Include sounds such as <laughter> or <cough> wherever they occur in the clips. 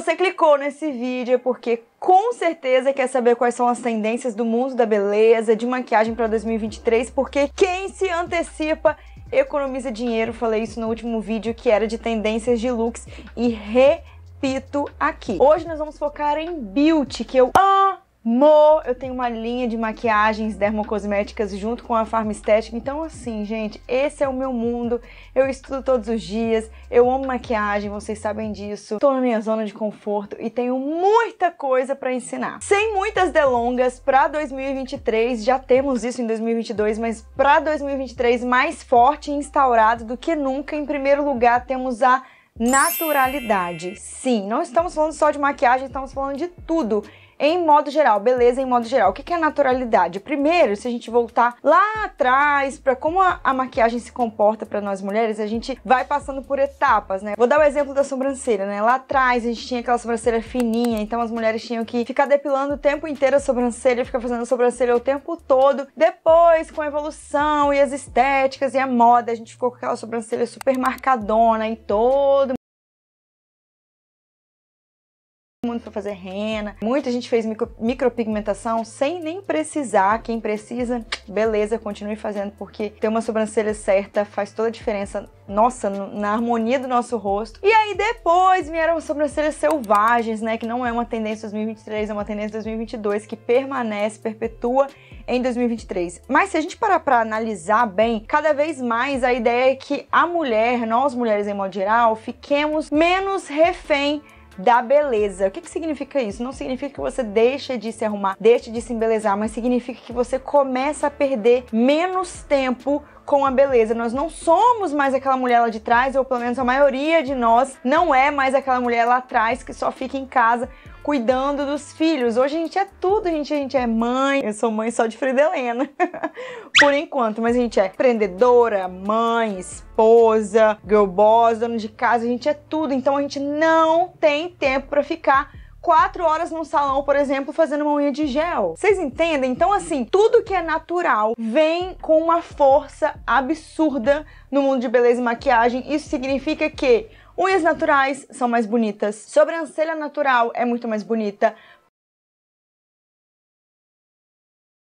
você clicou nesse vídeo é porque com certeza quer saber quais são as tendências do mundo da beleza, de maquiagem para 2023, porque quem se antecipa economiza dinheiro. Falei isso no último vídeo que era de tendências de looks e repito aqui. Hoje nós vamos focar em beauty, que eu amo Mo, eu tenho uma linha de maquiagens dermocosméticas junto com a Farm Estética. Então, assim, gente, esse é o meu mundo. Eu estudo todos os dias, eu amo maquiagem, vocês sabem disso. Tô na minha zona de conforto e tenho muita coisa para ensinar. Sem muitas delongas, para 2023, já temos isso em 2022, mas para 2023 mais forte e instaurado do que nunca, em primeiro lugar, temos a naturalidade. Sim, não estamos falando só de maquiagem, estamos falando de tudo em modo geral, beleza em modo geral. O que é naturalidade? Primeiro, se a gente voltar lá atrás para como a, a, maquiagem se comporta para nós mulheres, a gente vai passando por etapas, né? Vou dar o exemplo da sobrancelha, né? Lá atrás a gente tinha aquela sobrancelha fininha, então as mulheres tinham que ficar depilando o tempo inteiro a sobrancelha, ficar fazendo a sobrancelha o tempo todo. Depois, com a evolução e as estéticas e a moda, a gente ficou com aquela sobrancelha super marcadona e todo mundo para fazer rena, muita gente fez micro, micropigmentação sem nem precisar. Quem precisa, beleza, continue fazendo, porque ter uma sobrancelha certa faz toda a diferença, nossa, na harmonia do nosso rosto. E aí depois vieram sobrancelhas selvagens, né? Que não é uma tendência 2023, é uma tendência 2022 que permanece, perpetua em 2023. Mas se a gente parar para analisar bem, cada vez mais a ideia é que a mulher, nós mulheres em modo geral, fiquemos menos refém da beleza. O que, que significa isso? Não significa que você deixa de se arrumar, deixa de se embelezar, mas significa que você começa a perder menos tempo com a beleza. Nós não somos mais aquela mulher lá de trás, ou pelo menos a maioria de nós não é mais aquela mulher lá atrás que só fica em casa cuidando dos filhos. Hoje a gente é tudo, gente, a gente é mãe. Eu sou mãe só de Frida Helena, <laughs> por enquanto, mas a gente é empreendedora, mãe, esposa, girl boss, dona de casa, a gente é tudo. Então a gente não tem tempo para ficar quatro horas num salão, por exemplo, fazendo uma unha de gel. Vocês entendem? Então, assim, tudo que é natural vem com uma força absurda no mundo de beleza e maquiagem. Isso significa que Unhas naturais são mais bonitas, sobrancelha natural é muito mais bonita.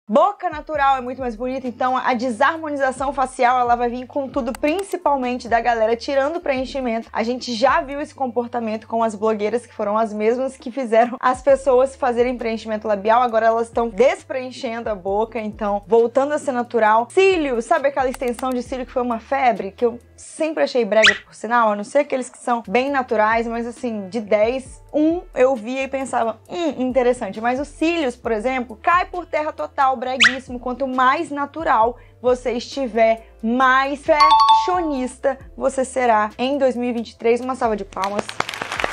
Boca natural é muito mais bonita, então a desarmonização facial ela vai vir com tudo, principalmente da galera tirando o preenchimento. A gente já viu esse comportamento com as blogueiras que foram as mesmas que fizeram as pessoas fazerem preenchimento labial, agora elas estão despreenchendo a boca, então voltando a ser natural. Cílio, sabe aquela extensão de cílio que foi uma febre? Que eu sempre achei brega, por sinal, a não ser aqueles que são bem naturais, mas assim, de 10, um eu via e pensava, hum, interessante. Mas os cílios, por exemplo, cai por terra total, breguíssimo. Quanto mais natural você estiver, mais fashionista você será em 2023. Uma salva de palmas.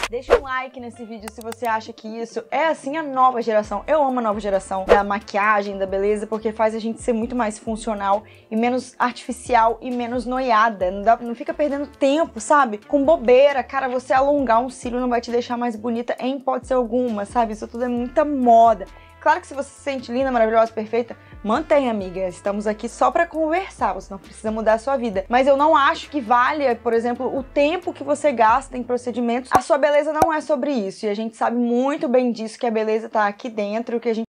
Deixa um like nesse vídeo se você acha que isso é assim a nova geração. Eu amo a nova geração da maquiagem, da beleza, porque faz a gente ser muito mais funcional e menos artificial e menos noiada. Não, dá, não fica perdendo tempo, sabe? Com bobeira, cara, você alongar um cílio não vai te deixar mais bonita em hipótese alguma, sabe? Isso tudo é muita moda. Claro que se você se sente linda, maravilhosa, perfeita, Mantém, amiga. Estamos aqui só para conversar. Você não precisa mudar a sua vida. Mas eu não acho que valha, por exemplo, o tempo que você gasta em procedimentos. A sua beleza não é sobre isso. E a gente sabe muito bem disso que a beleza tá aqui dentro, que a gente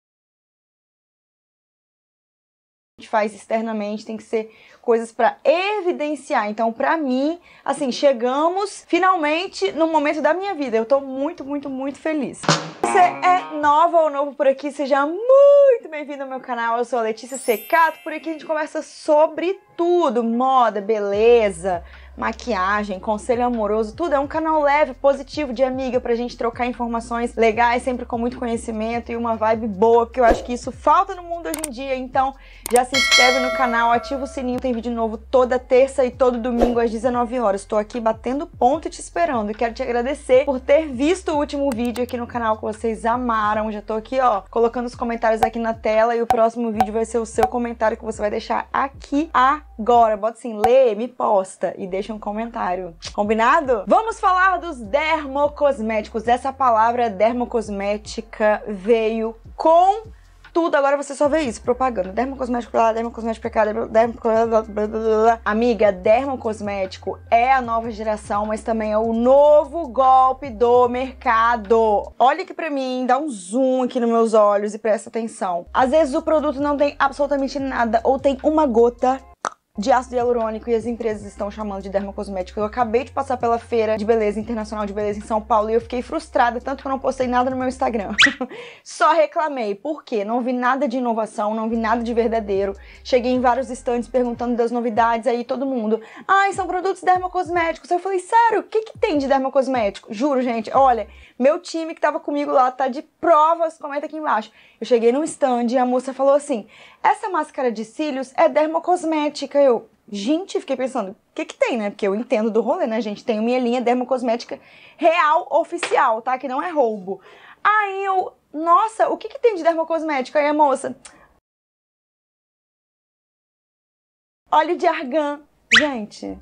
gente faz externamente tem que ser coisas para evidenciar. Então, para mim, assim, chegamos finalmente no momento da minha vida. Eu tô muito, muito, muito feliz. Se você é nova ou novo por aqui, seja muito bem-vindo ao meu canal. Eu sou a Letícia Secato. Por aqui a gente conversa sobre tudo: moda, beleza, maquiagem, conselho amoroso, tudo é um canal leve, positivo de amiga pra gente trocar informações legais, sempre com muito conhecimento e uma vibe boa, porque eu acho que isso falta no mundo hoje em dia. Então, já se inscreve no canal, ativa o sininho, tem vídeo novo toda terça e todo domingo às 19 horas. Estou aqui batendo ponto e te esperando. quero te agradecer por ter visto o último vídeo aqui no canal que vocês amaram. Já tô aqui, ó, colocando os comentários aqui na tela e o próximo vídeo vai ser o seu comentário que você vai deixar aqui agora. Bota assim, lê, me posta e deixa deixa um comentário. Combinado? Vamos falar dos dermocosméticos. Essa palavra dermocosmética veio com tudo, agora você só vê isso, propaganda. Dermocosmético pra lá, dermocosmético pra cá, dermocosmético... Amiga, dermocosmético é a nova geração, mas também é o novo golpe do mercado. Olha aqui pra mim, dá um zoom aqui nos meus olhos e presta atenção. Às vezes o produto não tem absolutamente nada, ou tem uma gota de ácido hialurônico e as empresas estão chamando de dermocosmético. Eu acabei de passar pela feira de beleza internacional de beleza em São Paulo e eu fiquei frustrada, tanto que eu não postei nada no meu Instagram. <laughs> Só reclamei. Por quê? Não vi nada de inovação, não vi nada de verdadeiro. Cheguei em vários estandes perguntando das novidades, aí todo mundo. Ai, são produtos dermocosméticos. Eu falei, sério, o que, que tem de dermocosmético? Juro, gente, olha, meu time que tava comigo lá tá de provas, comenta aqui embaixo. Eu cheguei num stand e a moça falou assim: essa máscara de cílios é dermocosmética eu, gente, fiquei pensando, o que que tem, né? Porque eu entendo do rolê, né, gente? Tenho minha linha dermocosmética real, oficial, tá? Que não é roubo. Aí eu, nossa, o que que tem de dermocosmético? Aí a moça, óleo de argan. Gente,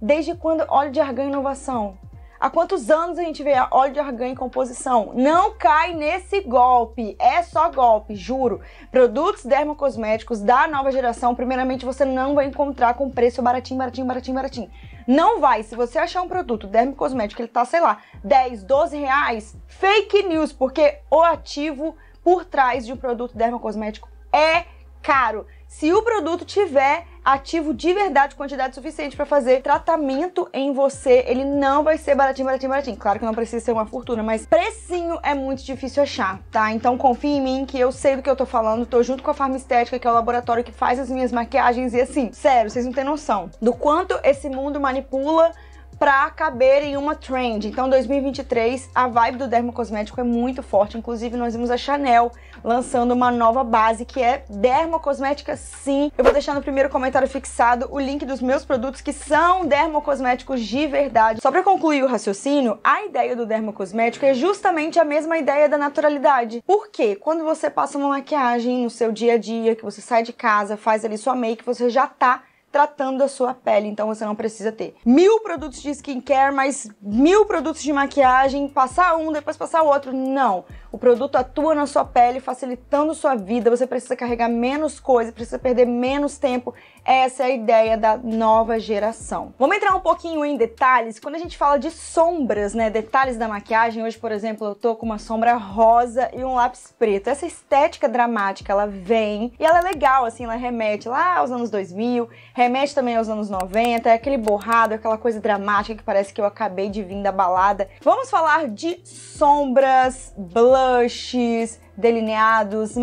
desde quando óleo de argan é inovação? Há quantos anos a gente vê óleo de argan em composição? Não cai nesse golpe. É só golpe, juro. Produtos dermocosméticos da nova geração, primeiramente, você não vai encontrar com preço baratinho, baratinho, baratinho, baratinho. Não vai. Se você achar um produto dermocosmético, ele tá, sei lá, 10, 12 reais, fake news, porque o ativo por trás de um produto dermocosmético é caro. Se o produto tiver ativo de verdade, quantidade suficiente para fazer tratamento em você. Ele não vai ser baratinho, baratinho, baratinho. Claro que não precisa ser uma fortuna, mas precinho é muito difícil achar, tá? Então confia em mim que eu sei do que eu tô falando. Tô junto com a Farma Estética, que é o laboratório que faz as minhas maquiagens. E assim, sério, vocês não têm noção do quanto esse mundo manipula para caber em uma trend. Então, 2023, a vibe do dermocosmético é muito forte. Inclusive, nós vimos a Chanel lançando uma nova base que é dermocosmética sim. Eu vou deixar no primeiro comentário fixado o link dos meus produtos que são dermocosméticos de verdade. Só para concluir o raciocínio, a ideia do dermocosmético é justamente a mesma ideia da naturalidade. Por quê? Quando você passa uma maquiagem no seu dia a dia, que você sai de casa, faz ali sua make, você já tá tratando a sua pele, então você não precisa ter mil produtos de skincare, mais mil produtos de maquiagem, passar um, depois passar o outro, não. O produto atua na sua pele, facilitando sua vida. Você precisa carregar menos coisa, precisa perder menos tempo. Essa é a ideia da nova geração. Vamos entrar um pouquinho em detalhes. Quando a gente fala de sombras, né, detalhes da maquiagem, hoje, por exemplo, eu tô com uma sombra rosa e um lápis preto. Essa estética dramática, ela vem e ela é legal, assim, ela remete lá aos anos 2000, remete também aos anos 90, é aquele borrado, aquela coisa dramática que parece que eu acabei de vir da balada. Vamos falar de sombras, blush, blushes, delineados,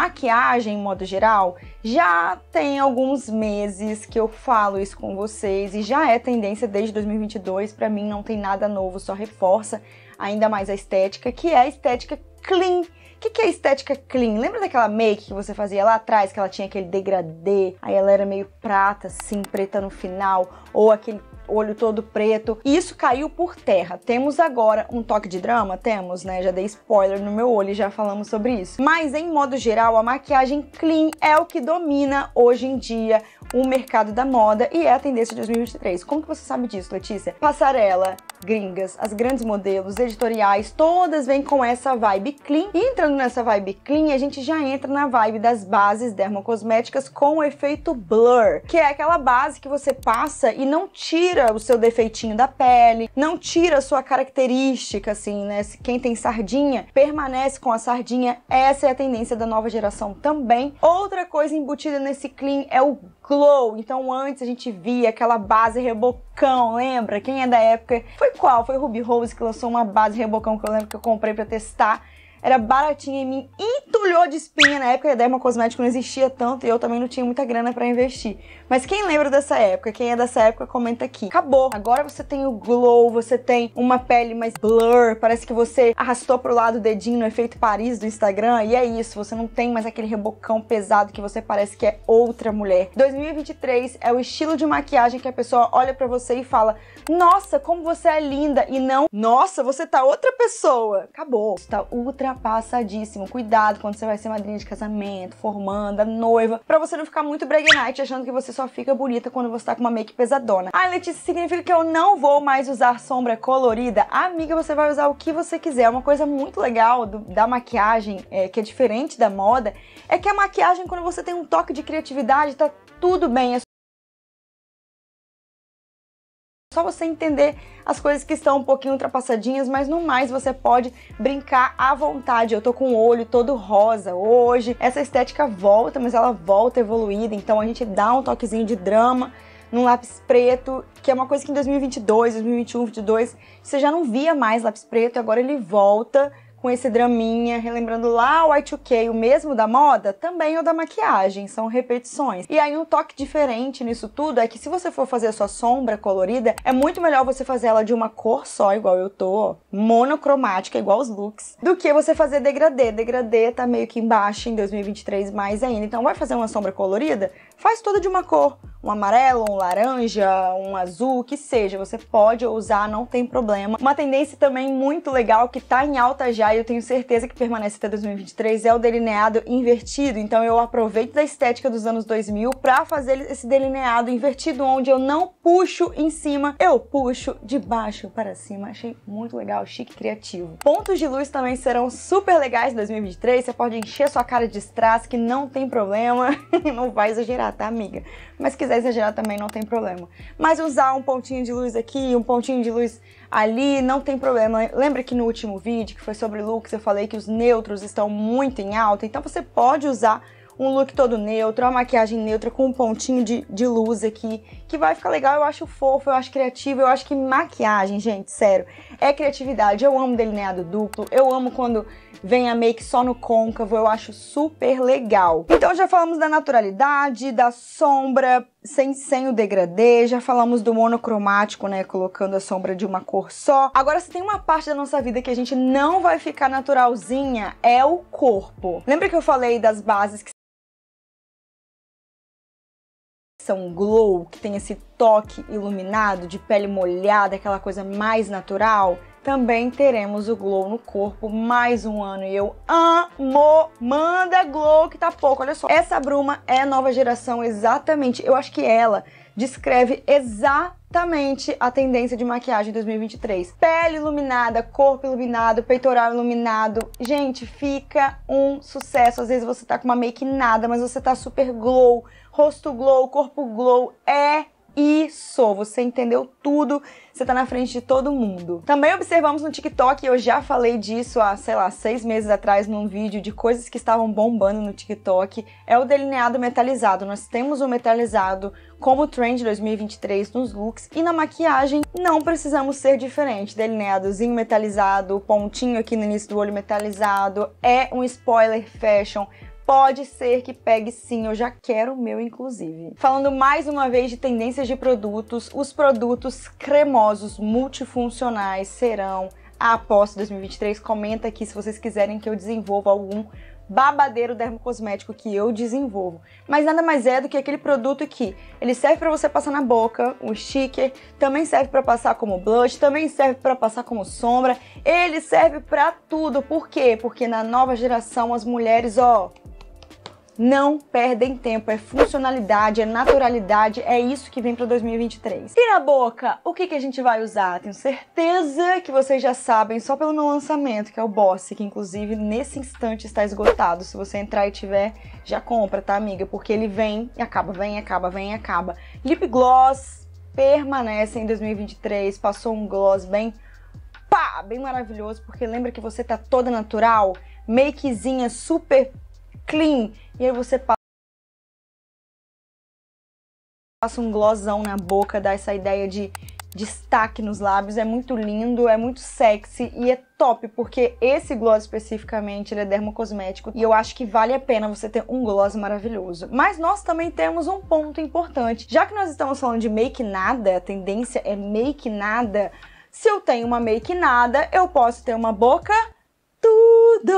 maquiagem em modo geral, já tem alguns meses que eu falo isso com vocês e já é tendência desde 2022, para mim não tem nada novo, só reforça ainda mais a estética, que é a estética clean. O que, que é estética clean? Lembra daquela make que você fazia lá atrás, que ela tinha aquele degradê, aí ela era meio prata, assim, preta no final, ou aquele olho todo preto. E isso caiu por terra. Temos agora um toque de drama? Temos, né? Já dei spoiler no meu olho e já falamos sobre isso. Mas, em modo geral, a maquiagem clean é o que domina hoje em dia o mercado da moda e é a tendência de 2023. Como que você sabe disso, Letícia? Passarela, gringas, as grandes modelos, editoriais, todas vêm com essa vibe clean. E entrando nessa vibe clean, a gente já entra na vibe das bases dermocosméticas com o efeito blur, que é aquela base que você passa e não tira o seu defeitinho da pele, não tira a sua característica, assim, né? Quem tem sardinha permanece com a sardinha, essa é a tendência da nova geração também. Outra coisa embutida nesse clean é o glow. Então antes a gente via aquela base rebocão, lembra? Quem é da época? Foi qual? Foi Ruby Rose que lançou uma base rebocão que eu lembro que eu comprei para testar era baratinha em mim, entulhou de espinha na época, a derma cosmético não existia tanto e eu também não tinha muita grana para investir. Mas quem lembra dessa época, quem é dessa época, comenta aqui. Acabou. Agora você tem o glow, você tem uma pele mais blur, parece que você arrastou pro lado o dedinho no efeito Paris do Instagram e é isso, você não tem mais aquele rebocão pesado que você parece que é outra mulher. 2023 é o estilo de maquiagem que a pessoa olha para você e fala: "Nossa, como você é linda" e não "Nossa, você tá outra pessoa". Acabou. Tá ultra passadíssimo. Cuidado quando você vai ser madrinha de casamento, formanda, noiva, pra você não ficar muito brag night achando que você só fica bonita quando você tá com uma make pesadona. Ah, Letícia, significa que eu não vou mais usar sombra colorida? Amiga, você vai usar o que você quiser. uma coisa muito legal do, da maquiagem, é, que é diferente da moda, é que a maquiagem, quando você tem um toque de criatividade, tá tudo bem. É só você entender as coisas que estão um pouquinho ultrapassadinhas, mas no mais você pode brincar à vontade. Eu tô com o olho todo rosa hoje. Essa estética volta, mas ela volta evoluída, então a gente dá um toquezinho de drama num lápis preto, que é uma coisa que em 2022, 2021, 2022, você já não via mais lápis preto, agora ele volta com esse draminha, relembrando lá o Y2K, o mesmo da moda, também o da maquiagem, são repetições. E aí um toque diferente nisso tudo é que se você for fazer a sua sombra colorida, é muito melhor você fazer ela de uma cor só, igual eu tô, ó, monocromática, igual os looks, do que você fazer degradê. Degradê tá meio que embaixo em 2023 mais ainda. Então vai fazer uma sombra colorida? Faz toda de uma cor, um amarelo, um laranja, um azul, que seja, você pode usar, não tem problema. Uma tendência também muito legal que tá em alta já e eu tenho certeza que permanece até 2023 é o delineado invertido. Então eu aproveito da estética dos anos 2000 para fazer esse delineado invertido onde eu não puxo em cima, eu puxo de baixo para cima. Achei muito legal, chique, criativo. Pontos de luz também serão super legais em 2023. Você pode encher sua cara de strass que não tem problema, <laughs> não vai exagerar exagerar, tá, amiga? Mas se quiser exagerar também, não tem problema. Mas usar um pontinho de luz aqui, um pontinho de luz ali, não tem problema. Lembra que no último vídeo, que foi sobre looks, eu falei que os neutros estão muito em alta, então você pode usar um look todo neutro, uma maquiagem neutra com um pontinho de, de luz aqui, que vai ficar legal, eu acho fofo, eu acho criativo, eu acho que maquiagem, gente, sério, é criatividade. Eu amo delineado duplo, eu amo quando vem a make só no côncavo, eu acho super legal. Então já falamos da naturalidade, da sombra sem, sem o degradê, já falamos do monocromático, né, colocando a sombra de uma cor só. Agora, se tem uma parte da nossa vida que a gente não vai ficar naturalzinha, é o corpo. Lembra que eu falei das bases que são glow, que tem esse toque iluminado, de pele molhada, aquela coisa mais natural, também teremos o glow no corpo mais um ano. E eu amo! Manda glow que tá pouco, olha só. Essa bruma é nova geração, exatamente. Eu acho que ela descreve exatamente exatamente a tendência de maquiagem 2023. Pele iluminada, corpo iluminado, peitoral iluminado. Gente, fica um sucesso. Às vezes você tá com uma make nada, mas você tá super glow, rosto glow, corpo glow. É isso! Você entendeu tudo, você tá na frente de todo mundo. Também observamos no TikTok, eu já falei disso há, sei lá, seis meses atrás num vídeo de coisas que estavam bombando no TikTok, é o delineado metalizado. Nós temos o metalizado como trend 2023 nos looks e na maquiagem não precisamos ser diferente. Delineadozinho metalizado, pontinho aqui no início do olho metalizado, é um spoiler fashion pode ser que pegue sim, eu já quero o meu inclusive. Falando mais uma vez de tendências de produtos, os produtos cremosos multifuncionais serão a aposta 2023. Comenta aqui se vocês quiserem que eu desenvolva algum babadeiro dermocosmético que eu desenvolvo. Mas nada mais é do que aquele produto que ele serve para você passar na boca, um sticker, também serve para passar como blush, também serve para passar como sombra. Ele serve para tudo. Por quê? Porque na nova geração as mulheres, ó, não perdem tempo, é funcionalidade, é naturalidade, é isso que vem para 2023. E na boca, o que, que a gente vai usar? Tenho certeza que vocês já sabem só pelo meu lançamento, que é o Boss, que inclusive nesse instante está esgotado. Se você entrar e tiver, já compra, tá, amiga? Porque ele vem e acaba, vem, e acaba, vem, e acaba. Lip gloss permanece em 2023, passou um gloss bem pá, bem maravilhoso, porque lembra que você tá toda natural, makezinha super clean. E aí você passa um glossão na boca, dá essa ideia de destaque nos lábios, é muito lindo, é muito sexy e é top, porque esse gloss especificamente, ele é dermocosmético e eu acho que vale a pena você ter um gloss maravilhoso. Mas nós também temos um ponto importante. Já que nós estamos falando de make nada, a tendência é make nada. Se eu tenho uma make nada, eu posso ter uma boca tudo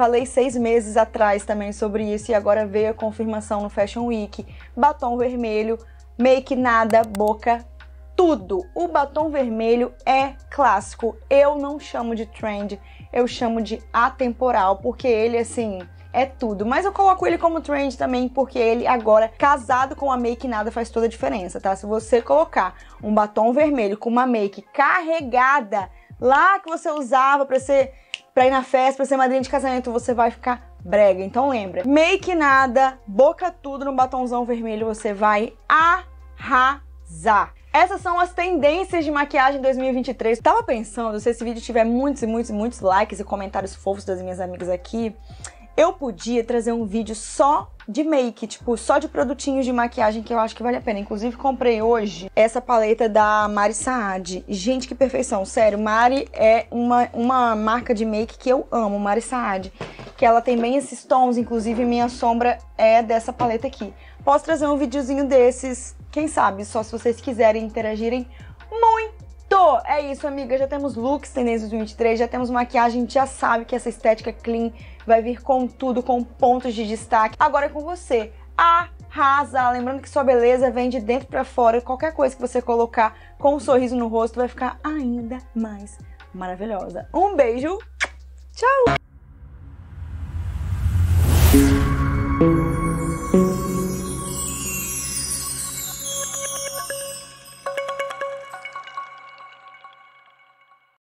Falei seis meses atrás também sobre isso e agora veio a confirmação no Fashion Week. Batom vermelho, make nada, boca tudo. O batom vermelho é clássico. Eu não chamo de trend, eu chamo de atemporal, porque ele assim é tudo. Mas eu coloco ele como trend também, porque ele agora casado com a make nada faz toda a diferença, tá? Se você colocar um batom vermelho com uma make carregada lá que você usava para ser pra ir na festa, pra ser madrinha de casamento, você vai ficar brega. Então lembra, make nada, boca tudo no batomzão vermelho, você vai arrasar. Essas são as tendências de maquiagem 2023. Tava pensando, se esse vídeo tiver muitos e muitos e muitos likes e comentários fofos das minhas amigas aqui, eu podia trazer um vídeo só de make, tipo, só de produtinhos de maquiagem que eu acho que vale a pena. Inclusive, comprei hoje essa paleta da Mari Saad. Gente, que perfeição, sério. Mari é uma, uma marca de make que eu amo, Mari Saad. Que ela tem bem esses tons, inclusive minha sombra é dessa paleta aqui. Posso trazer um videozinho desses, quem sabe, só se vocês quiserem interagirem muito é isso, amiga. Já temos looks tendência 2023, já temos maquiagem, já sabe que essa estética clean vai vir com tudo, com pontos de destaque. Agora é com você. Arrasa! Lembrando que sua beleza vem de dentro para fora. Qualquer coisa que você colocar com um sorriso no rosto vai ficar ainda mais maravilhosa. Um beijo. Tchau!